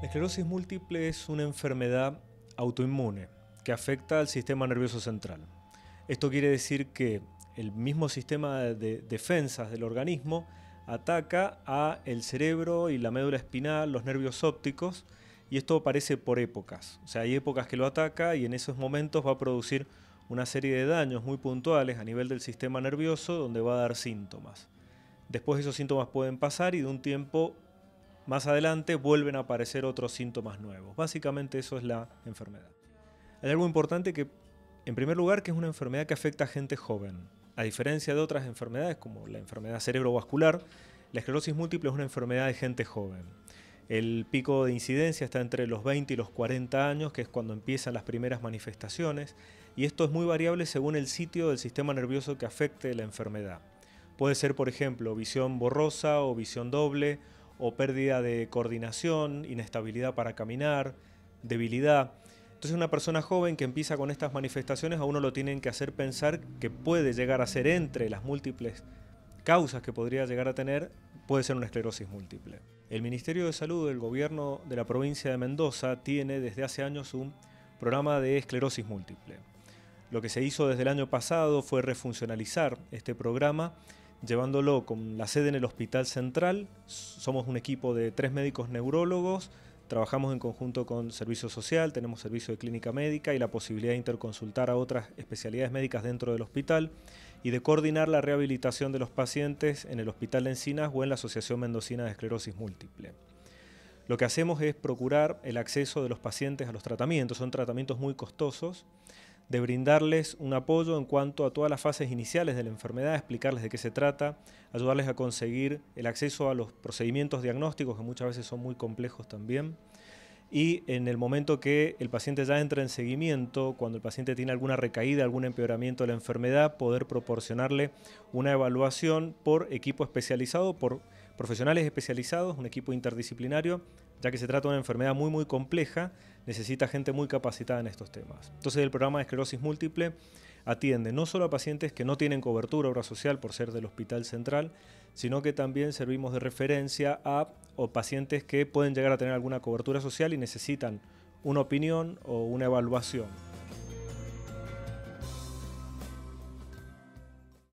La esclerosis múltiple es una enfermedad autoinmune que afecta al sistema nervioso central. Esto quiere decir que el mismo sistema de defensas del organismo ataca a el cerebro y la médula espinal, los nervios ópticos, y esto aparece por épocas. O sea, hay épocas que lo ataca y en esos momentos va a producir una serie de daños muy puntuales a nivel del sistema nervioso donde va a dar síntomas. Después esos síntomas pueden pasar y de un tiempo más adelante vuelven a aparecer otros síntomas nuevos. Básicamente eso es la enfermedad. Hay algo importante que, en primer lugar, que es una enfermedad que afecta a gente joven. A diferencia de otras enfermedades como la enfermedad cerebrovascular, la esclerosis múltiple es una enfermedad de gente joven. El pico de incidencia está entre los 20 y los 40 años, que es cuando empiezan las primeras manifestaciones, y esto es muy variable según el sitio del sistema nervioso que afecte la enfermedad. Puede ser, por ejemplo, visión borrosa o visión doble, o pérdida de coordinación, inestabilidad para caminar, debilidad. Entonces una persona joven que empieza con estas manifestaciones a uno lo tienen que hacer pensar que puede llegar a ser entre las múltiples causas que podría llegar a tener, puede ser una esclerosis múltiple. El Ministerio de Salud del gobierno de la provincia de Mendoza tiene desde hace años un programa de esclerosis múltiple. Lo que se hizo desde el año pasado fue refuncionalizar este programa llevándolo con la sede en el Hospital Central. Somos un equipo de tres médicos neurólogos, trabajamos en conjunto con Servicio Social, tenemos servicio de clínica médica y la posibilidad de interconsultar a otras especialidades médicas dentro del hospital y de coordinar la rehabilitación de los pacientes en el Hospital de Encinas o en la Asociación Mendocina de Esclerosis Múltiple. Lo que hacemos es procurar el acceso de los pacientes a los tratamientos, son tratamientos muy costosos de brindarles un apoyo en cuanto a todas las fases iniciales de la enfermedad, explicarles de qué se trata, ayudarles a conseguir el acceso a los procedimientos diagnósticos que muchas veces son muy complejos también y en el momento que el paciente ya entra en seguimiento, cuando el paciente tiene alguna recaída, algún empeoramiento de la enfermedad, poder proporcionarle una evaluación por equipo especializado, por profesionales especializados, un equipo interdisciplinario, ya que se trata de una enfermedad muy muy compleja, necesita gente muy capacitada en estos temas. Entonces el programa de esclerosis múltiple atiende no solo a pacientes que no tienen cobertura obra social por ser del hospital central, sino que también servimos de referencia a o pacientes que pueden llegar a tener alguna cobertura social y necesitan una opinión o una evaluación.